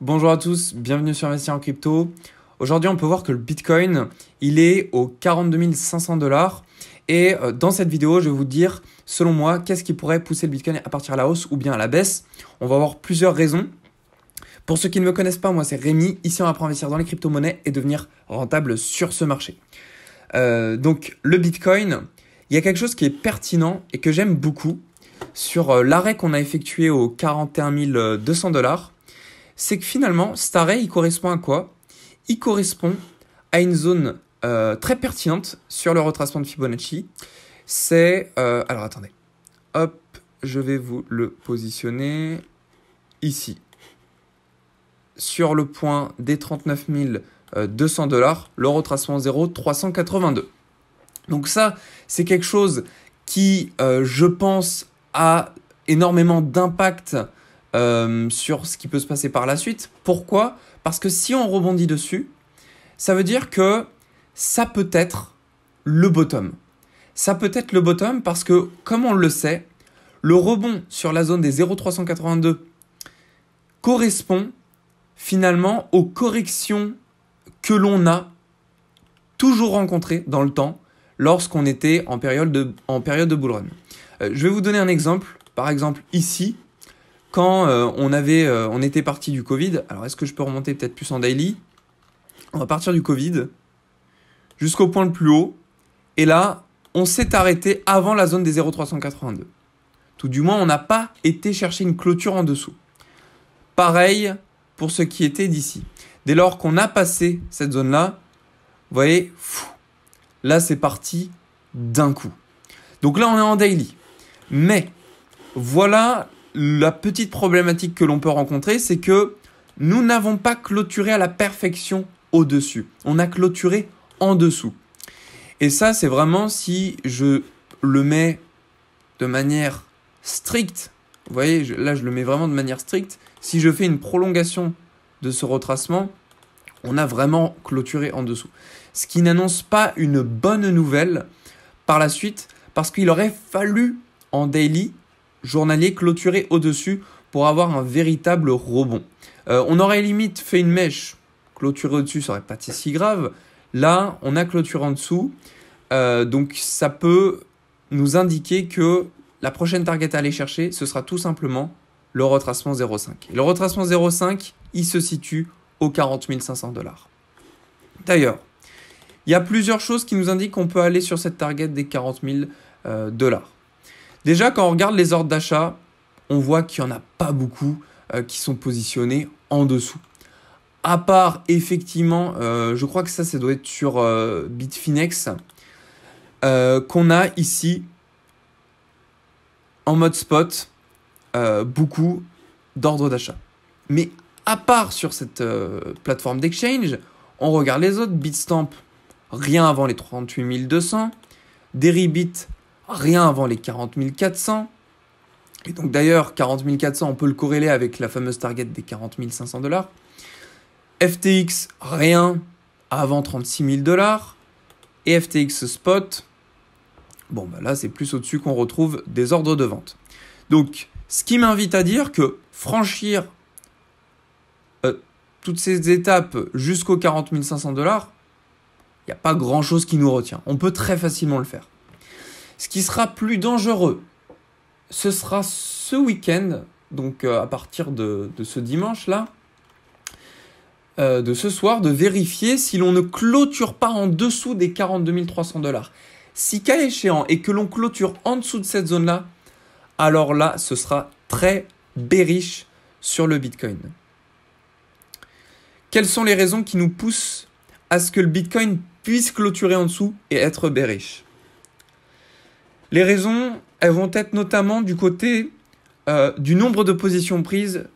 Bonjour à tous, bienvenue sur Investir en crypto. Aujourd'hui, on peut voir que le Bitcoin, il est aux 42 500 dollars. Et euh, dans cette vidéo, je vais vous dire, selon moi, qu'est-ce qui pourrait pousser le Bitcoin à partir à la hausse ou bien à la baisse. On va avoir plusieurs raisons. Pour ceux qui ne me connaissent pas, moi c'est Rémi. Ici, on apprend à investir dans les crypto-monnaies et devenir rentable sur ce marché. Euh, donc, le Bitcoin, il y a quelque chose qui est pertinent et que j'aime beaucoup sur euh, l'arrêt qu'on a effectué aux 41 200 dollars c'est que finalement, cet arrêt, il correspond à quoi Il correspond à une zone euh, très pertinente sur le retracement de Fibonacci. C'est... Euh, alors attendez. Hop, je vais vous le positionner ici. Sur le point des 39 200 euh, dollars, le retracement 0,382. Donc ça, c'est quelque chose qui, je pense, a énormément d'impact euh, sur ce qui peut se passer par la suite. Pourquoi Parce que si on rebondit dessus, ça veut dire que ça peut être le bottom. Ça peut être le bottom parce que, comme on le sait, le rebond sur la zone des 0,382 correspond finalement aux corrections que l'on a toujours rencontrées dans le temps lorsqu'on était en période de, en période de bull euh, je vais vous donner un exemple. Par exemple, ici, quand euh, on avait, euh, on était parti du Covid. Alors est-ce que je peux remonter peut-être plus en daily On va partir du Covid jusqu'au point le plus haut. Et là, on s'est arrêté avant la zone des 0,382. Tout du moins, on n'a pas été chercher une clôture en dessous. Pareil pour ce qui était d'ici. Dès lors qu'on a passé cette zone-là, vous voyez, là c'est parti d'un coup. Donc là, on est en daily. Mais voilà la petite problématique que l'on peut rencontrer, c'est que nous n'avons pas clôturé à la perfection au-dessus. On a clôturé en dessous. Et ça, c'est vraiment si je le mets de manière stricte. Vous voyez, là, je le mets vraiment de manière stricte. Si je fais une prolongation de ce retracement, on a vraiment clôturé en dessous. Ce qui n'annonce pas une bonne nouvelle par la suite, parce qu'il aurait fallu en daily journalier clôturé au-dessus pour avoir un véritable rebond. Euh, on aurait limite fait une mèche clôturée au-dessus, ça n'aurait pas été si grave. Là, on a clôture en dessous. Euh, donc ça peut nous indiquer que la prochaine target à aller chercher, ce sera tout simplement le retracement 0,5. le retracement 0,5, il se situe aux 40 500 dollars. D'ailleurs, il y a plusieurs choses qui nous indiquent qu'on peut aller sur cette target des 40 000 euh, dollars. Déjà, quand on regarde les ordres d'achat, on voit qu'il n'y en a pas beaucoup euh, qui sont positionnés en dessous. À part, effectivement, euh, je crois que ça, ça doit être sur euh, Bitfinex, qu'on a ici, en mode spot, beaucoup d'ordres d'achat. Mais à part sur cette plateforme d'exchange, on regarde les autres, Bitstamp, rien avant les 38 200, Deribit, rien avant les 40 400. Et donc d'ailleurs, 40 400, on peut le corréler avec la fameuse target des 40 500 dollars. FTX, rien avant 36 000 dollars. Et FTX Spot, bon bah là c'est plus au-dessus qu'on retrouve des ordres de vente. Donc ce qui m'invite à dire que franchir euh, toutes ces étapes jusqu'aux 40 500 dollars, il n'y a pas grand-chose qui nous retient. On peut très facilement le faire. Ce qui sera plus dangereux, ce sera ce week-end, donc euh, à partir de, ce dimanche-là, euh, de ce soir, de vérifier si l'on ne clôture pas en dessous des 42 300 dollars. Si cas échéant et que l'on clôture en dessous de cette zone-là, alors là, ce sera très bearish sur le Bitcoin. Quelles sont les raisons qui nous poussent à ce que le Bitcoin puisse clôturer en dessous et être bearish les raisons, elles vont être notamment du côté euh, du nombre de positions prises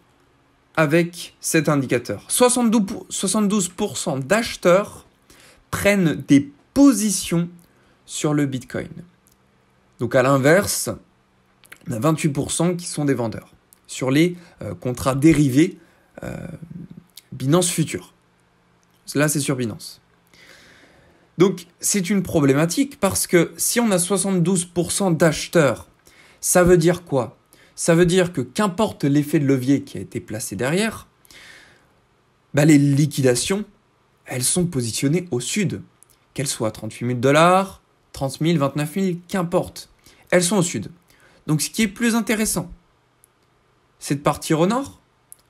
avec cet indicateur. 72%, d'acheteurs prennent des positions sur le Bitcoin. Donc à l'inverse, on a 28% qui sont des vendeurs sur les euh, contrats dérivés euh, Binance Future. Cela, c'est sur Binance. Donc c'est une problématique parce que si on a 72% d'acheteurs, ça veut dire quoi Ça veut dire que qu'importe l'effet de levier qui a été placé derrière, bah, les liquidations, elles sont positionnées au sud. Qu'elles soient 38 000 dollars, 30 000, 29 000, qu'importe. Elles sont au sud. Donc ce qui est plus intéressant, c'est de partir au nord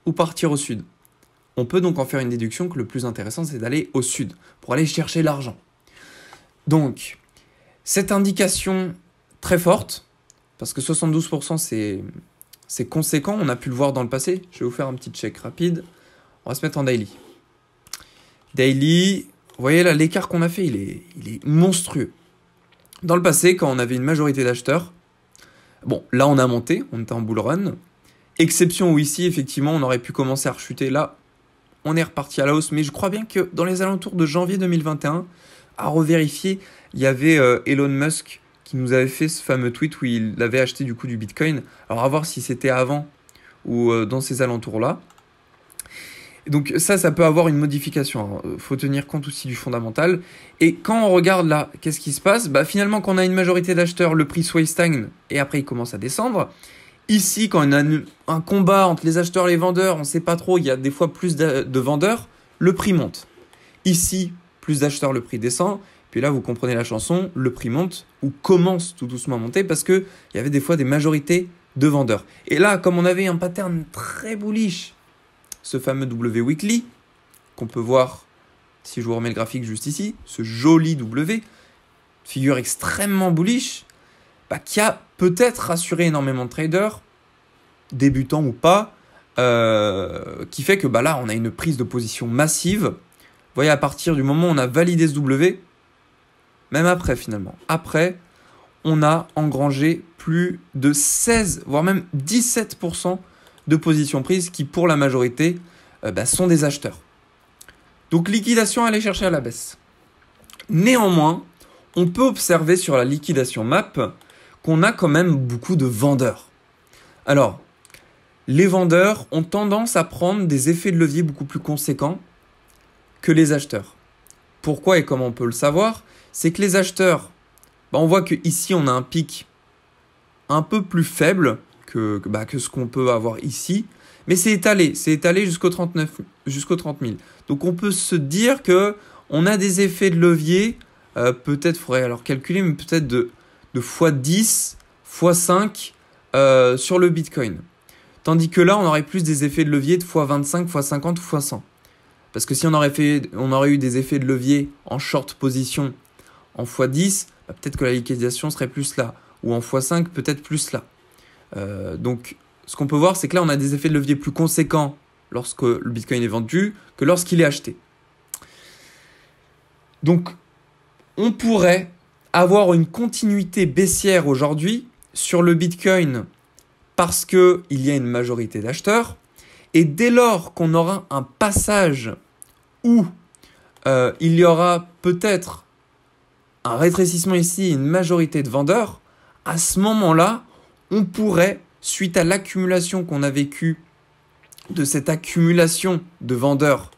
ou partir au sud. On peut donc en faire une déduction que le plus intéressant, c'est d'aller au sud pour aller chercher l'argent. Donc, cette indication très forte, parce que 72% c'est, conséquent, on a pu le voir dans le passé. Je vais vous faire un petit check rapide. On va se mettre en daily. Daily, vous voyez là, l'écart qu'on a fait, il est, il est monstrueux. Dans le passé, quand on avait une majorité d'acheteurs, bon, là on a monté, on était en bull run. Exception où ici, effectivement, on aurait pu commencer à rechuter. Là, on est reparti à la hausse, mais je crois bien que dans les alentours de janvier 2021, à revérifier. Il y avait euh, Elon Musk qui nous avait fait ce fameux tweet où il avait acheté du coup du Bitcoin. Alors à voir si c'était avant ou euh, dans ces alentours-là. Donc ça, ça peut avoir une modification. Il euh, faut tenir compte aussi du fondamental. Et quand on regarde là, qu'est-ce qui se passe bah, Finalement, quand on a une majorité d'acheteurs, le prix soit stagne et après il commence à descendre. Ici, quand on a un combat entre les acheteurs et les vendeurs, on ne sait pas trop, il y a des fois plus de vendeurs, le prix monte. Ici, plus d'acheteurs, le prix descend. Puis là, vous comprenez la chanson, le prix monte ou commence tout doucement à monter parce qu'il y avait des fois des majorités de vendeurs. Et là, comme on avait un pattern très bullish, ce fameux W weekly, qu'on peut voir si je vous remets le graphique juste ici, ce joli W, figure extrêmement bullish, bah, qui a peut-être rassuré énormément de traders, débutants ou pas, euh, qui fait que bah, là, on a une prise de position massive vous voyez, à partir du moment où on a validé ce W, même après finalement, après, on a engrangé plus de 16, voire même 17% de positions prises qui, pour la majorité, euh, bah, sont des acheteurs. Donc liquidation allait aller chercher à la baisse. Néanmoins, on peut observer sur la liquidation map qu'on a quand même beaucoup de vendeurs. Alors, les vendeurs ont tendance à prendre des effets de levier beaucoup plus conséquents que les acheteurs. Pourquoi et comment on peut le savoir C'est que les acheteurs, bah, on voit qu'ici on a un pic un peu plus faible bah, que, ce qu'on peut avoir ici, mais c'est étalé, c'est étalé jusqu'au 39, 30 000. Donc on peut se dire que on a des effets de levier, euh, peut-être faudrait alors calculer, mais peut-être de, de x10, x5 euh, sur le Bitcoin. Tandis que là, on aurait plus des effets de levier de x25, x50 ou x100. Parce que si on aurait, fait, on aurait eu des effets de levier en short position en x10, bah, peut-être que la liquidation serait plus là. Ou en x5, peut-être plus là. Euh, donc, ce qu'on peut voir, c'est que là, on a des effets de levier plus conséquents lorsque le Bitcoin est vendu que lorsqu'il est acheté. Donc, on pourrait avoir une continuité baissière aujourd'hui sur le Bitcoin parce qu'il y a une majorité d'acheteurs. Et dès lors qu'on aura un passage où euh, il y aura peut-être un rétrécissement ici, une majorité de vendeurs, à ce moment-là, on pourrait, suite à l'accumulation qu'on a vécue, de cette accumulation de vendeurs,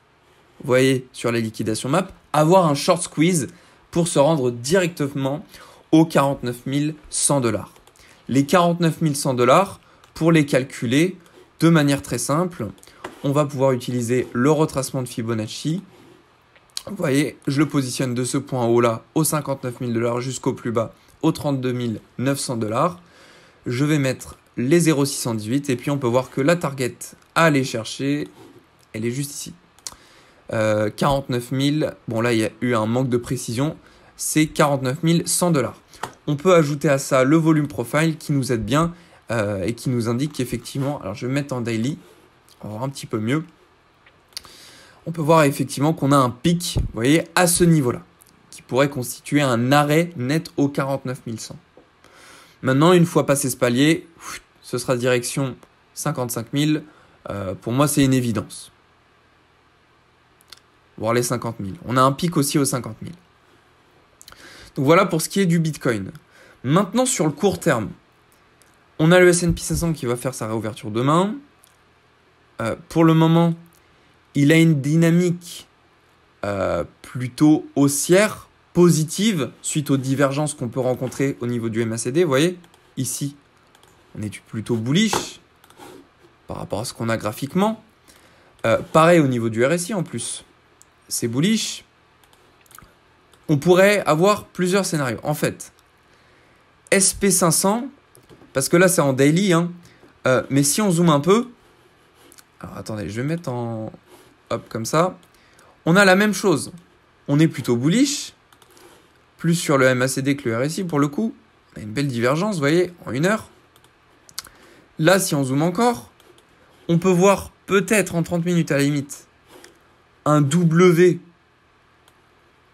vous voyez, sur les liquidations map, avoir un short squeeze pour se rendre directement aux 49 100 dollars. Les 49 100 dollars, pour les calculer de manière très simple, on va pouvoir utiliser le retracement de Fibonacci. Vous voyez, je le positionne de ce point haut là aux 59 000 dollars jusqu'au plus bas au 32 900 dollars. Je vais mettre les 0,618 et puis on peut voir que la target à aller chercher, elle est juste ici. 49 euh, 000, bon là il y a eu un manque de précision, c'est 49 100 dollars. On peut ajouter à ça le volume profile qui nous aide bien euh, et qui nous indique qu'effectivement, alors je vais mettre en daily, un petit peu mieux. On peut voir effectivement qu'on a un pic, vous voyez, à ce niveau-là, qui pourrait constituer un arrêt net au 49 100. Maintenant, une fois passé ce palier, ce sera direction 55 000. Euh, pour moi, c'est une évidence. Voir les 50 000. On a un pic aussi aux 50 000. Donc voilà pour ce qui est du Bitcoin. Maintenant, sur le court terme, on a le S&P 500 qui va faire sa réouverture demain. Euh, pour le moment, il a une dynamique euh, plutôt haussière, positive, suite aux divergences qu'on peut rencontrer au niveau du MACD. Vous voyez, ici, on est plutôt bullish par rapport à ce qu'on a graphiquement. Euh, pareil au niveau du RSI en plus. C'est bullish. On pourrait avoir plusieurs scénarios. En fait, SP500, parce que là c'est en daily, hein, mais si on zoome un peu, attendez, je vais mettre en... Hop, comme ça. On a la même chose. On est plutôt bullish, plus sur le MACD que le RSI pour le coup. On a une belle divergence, vous voyez, en une heure. Là, si on zoome encore, on peut voir peut-être en 30 minutes à la limite un W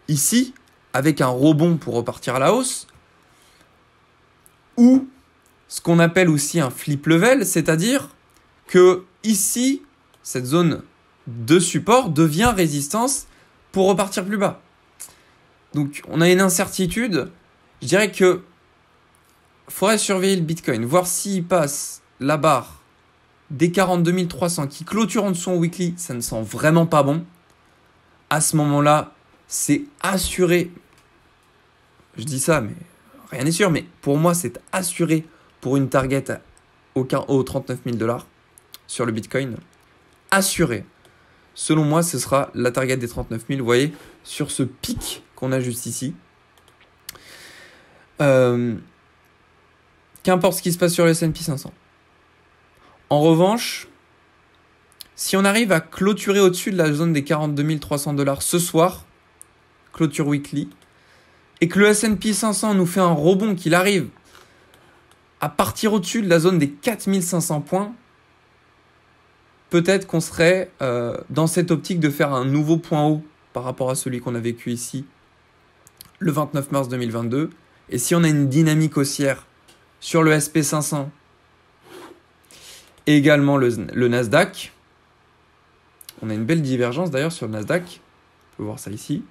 ici, avec un rebond pour repartir à la hausse, ou ce qu'on appelle aussi un flip level, c'est-à-dire que ici, cette zone de support devient résistance pour repartir plus bas. Donc on a une incertitude. Je dirais que faudrait surveiller le Bitcoin, voir s'il passe la barre des 42 300 qui clôturent son weekly, ça ne sent vraiment pas bon. À ce moment-là, c'est assuré. Je dis ça, mais rien n'est sûr, mais pour moi, c'est assuré pour une target au 39 000 dollars sur le Bitcoin assuré. Selon moi, ce sera la target des 39 000. Vous voyez, sur ce pic qu'on a juste ici. Euh, qu'importe ce qui se passe sur le S&P 500. En revanche, si on arrive à clôturer au-dessus de la zone des 42 300 dollars ce soir, clôture weekly, et que le S&P 500 nous fait un rebond qu'il arrive à partir au-dessus de la zone des 4500 points, peut-être qu'on serait euh, dans cette optique de faire un nouveau point haut par rapport à celui qu'on a vécu ici le 29 mars 2022. Et si on a une dynamique haussière sur le SP500 également le, Nasdaq, on a une belle divergence d'ailleurs sur le Nasdaq, on peut voir ça ici.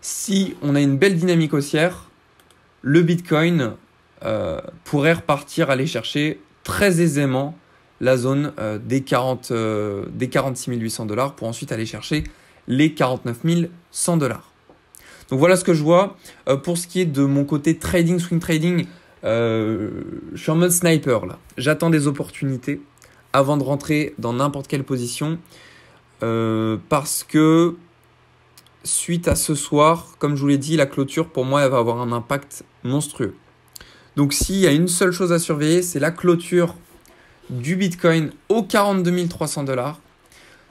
Si on a une belle dynamique haussière, le Bitcoin euh, pourrait repartir aller chercher très aisément la zone euh, des, 40, 46 800 dollars pour ensuite aller chercher les 49 100 dollars. Donc voilà ce que je vois. Euh, pour ce qui est de mon côté trading, swing trading, euh, je suis en mode sniper là. J'attends des opportunités avant de rentrer dans n'importe quelle position. parce que suite à ce soir, comme je vous l'ai dit, la clôture pour moi elle va avoir un impact monstrueux. Donc s'il y a une seule chose à surveiller, c'est la clôture du Bitcoin aux 42 300 dollars.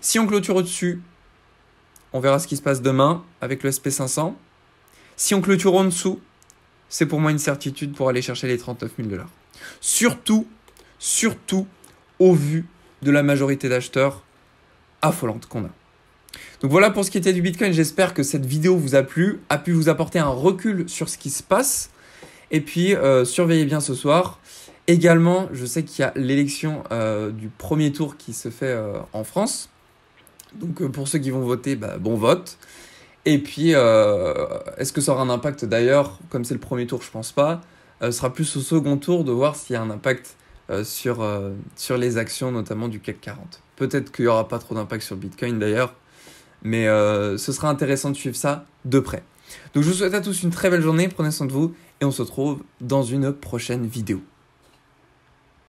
Si on clôture au-dessus, on verra ce qui se passe demain avec le SP500. Si on clôture en dessous, c'est pour moi une certitude pour aller chercher les 39 000 dollars. Surtout, surtout au vu de la majorité d'acheteurs affolantes qu'on a. Donc voilà pour ce qui était du Bitcoin. J'espère que cette vidéo vous a plu, a pu vous apporter un recul sur ce qui se passe. Et puis, euh, surveillez bien ce soir. Également, je sais qu'il y a l'élection euh, du premier tour qui se fait euh, en France. Donc euh, pour ceux qui vont voter, bah, bon vote. Et puis, est-ce que ça aura un impact d'ailleurs Comme c'est le premier tour, je pense pas. Ce sera plus au second tour de voir s'il y a un impact sur, sur les actions, notamment du CAC 40. Peut-être qu'il n'y aura pas trop d'impact sur Bitcoin d'ailleurs. Mais ce sera intéressant de suivre ça de près. Donc je vous souhaite à tous une très belle journée, prenez soin de vous et on se retrouve dans une prochaine vidéo.